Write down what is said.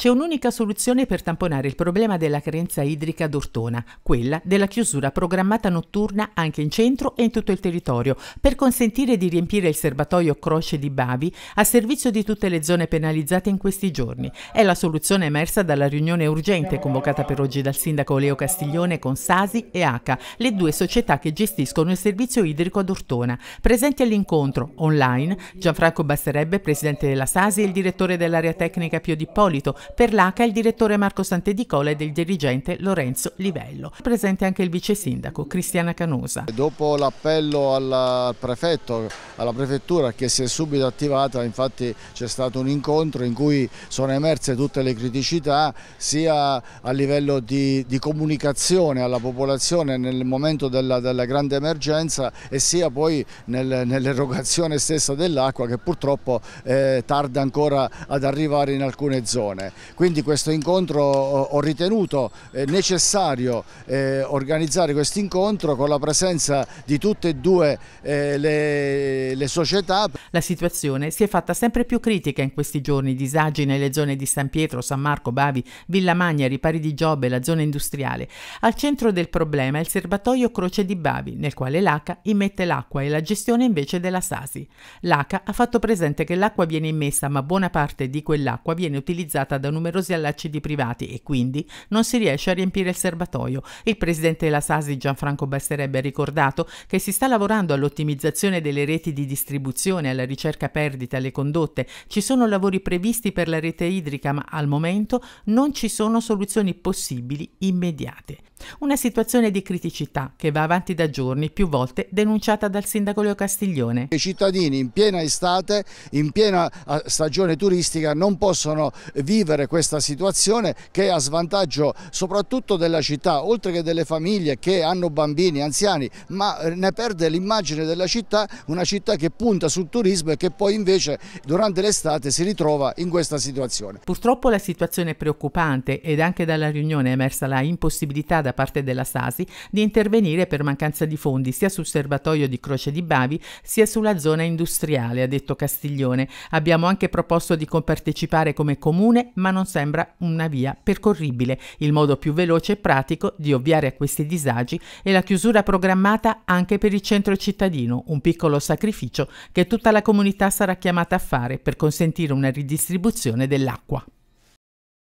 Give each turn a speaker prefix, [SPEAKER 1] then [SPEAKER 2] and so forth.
[SPEAKER 1] C'è un'unica soluzione per tamponare il problema della carenza idrica ad Ortona, quella della chiusura programmata notturna anche in centro e in tutto il territorio, per consentire di riempire il serbatoio Croce di Bavi a servizio di tutte le zone penalizzate in questi giorni. È la soluzione emersa dalla riunione urgente convocata per oggi dal sindaco Leo Castiglione con Sasi e ACA, le due società che gestiscono il servizio idrico ad Ortona. Presenti all'incontro, online, Gianfranco Basterebbe, presidente della Sasi e il direttore dell'area tecnica Pio D'Ippolito, per l'ACA il direttore Marco Santedicola e del dirigente Lorenzo Livello. Presente
[SPEAKER 2] anche il vice sindaco Cristiana Canosa. Dopo l'appello al prefetto, alla prefettura che si è subito attivata, infatti c'è stato un incontro in cui sono emerse tutte le criticità sia a livello di, di comunicazione alla popolazione nel momento della, della grande emergenza e sia poi nel, nell'erogazione stessa dell'acqua che purtroppo eh, tarda ancora ad arrivare in alcune zone. Quindi questo incontro ho ritenuto eh, necessario eh, organizzare questo incontro con la presenza di tutte e due eh, le, società.
[SPEAKER 1] La situazione si è fatta sempre più critica in questi giorni, disagi nelle zone di San Pietro, San Marco, Bavi, Villa Magna, Ripari di Giobbe, la zona industriale. Al centro del problema è il serbatoio Croce di Bavi, nel quale l'ACA immette l'acqua e la gestione invece della Sasi. L'ACA ha fatto presente che l'acqua viene immessa, ma buona parte di quell'acqua viene utilizzata da numerosi allacci di privati e quindi non si riesce a riempire il serbatoio. Il presidente della SASI Gianfranco Basterebbe ha ricordato che si sta lavorando all'ottimizzazione delle reti di distribuzione, alla ricerca perdita, alle condotte. Ci sono lavori previsti per la rete idrica ma al momento non ci sono soluzioni possibili immediate una situazione di criticità che va avanti da giorni, più volte denunciata dal sindaco Leo Castiglione. I cittadini
[SPEAKER 2] in piena estate, in piena stagione turistica non possono vivere questa situazione che è a svantaggio soprattutto della città, oltre che delle famiglie che hanno bambini, anziani, ma eh, ne perde l'immagine della città, una città che punta sul turismo e che poi invece durante l'estate si ritrova in questa situazione. Purtroppo
[SPEAKER 1] la situazione è preoccupante ed anche dalla riunione è emersa la impossibilità da parte parte della Sasi di intervenire per mancanza di fondi sia sul serbatoio di Croce di Bavi sia sulla zona industriale, ha detto Castiglione. Abbiamo anche proposto di compartecipare come comune, ma non sembra una via percorribile. Il modo più veloce e pratico di ovviare a questi disagi è la chiusura programmata anche per il centro cittadino, un piccolo sacrificio che tutta la comunità sarà chiamata a fare per consentire una ridistribuzione dell'acqua.